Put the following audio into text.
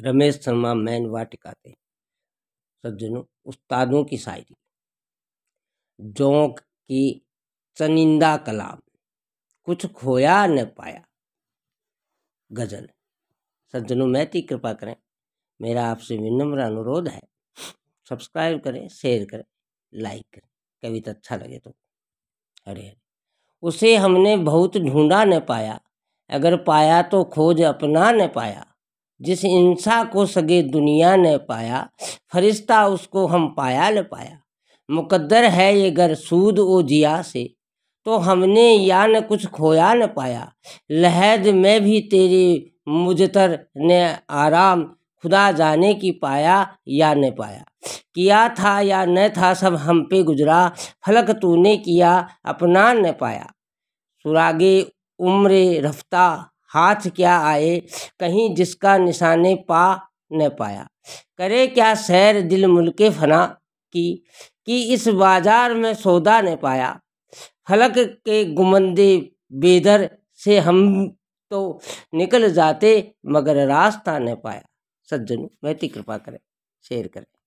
Ramesh Sharma man वाटिका थे सज्जनों उस्तादों की शायरी जोंक की चनिंदा कलाम कुछ खोया न पाया गजल सज्जनों मैती कृपा करें मेरा आपसे विनम्र अनुरोध है सब्सक्राइब करें शेयर करें लाइक करें कविता अच्छा लगे तो अरे अरे उसे हमने बहुत ढूंढा न पाया अगर पाया तो खोज अपना न पाया जिस इंसा को सगे दुनिया ने पाया फरिश्ता उसको हम पाया न पाया मुकद्दर है ये गर सूद ओ जिया से तो हमने या न कुछ खोया न पाया लहद में भी तेरे मुजतर ने आराम खुदा जाने की पाया या न पाया किया था या न था सब हम पे गुजरा फलक तूने किया अपना न पाया सुरागे उम्र रफ्ता हाथ क्या आए कहीं जिसका निशाने पा न पाया करे क्या सैर दिल मुल्के फना की कि इस बाजार में सौदा न पाया हलक के गुमंदे बेदर से हम तो निकल जाते मगर रास्ता न पाया सज्जन महती कृपा करें शेयर करें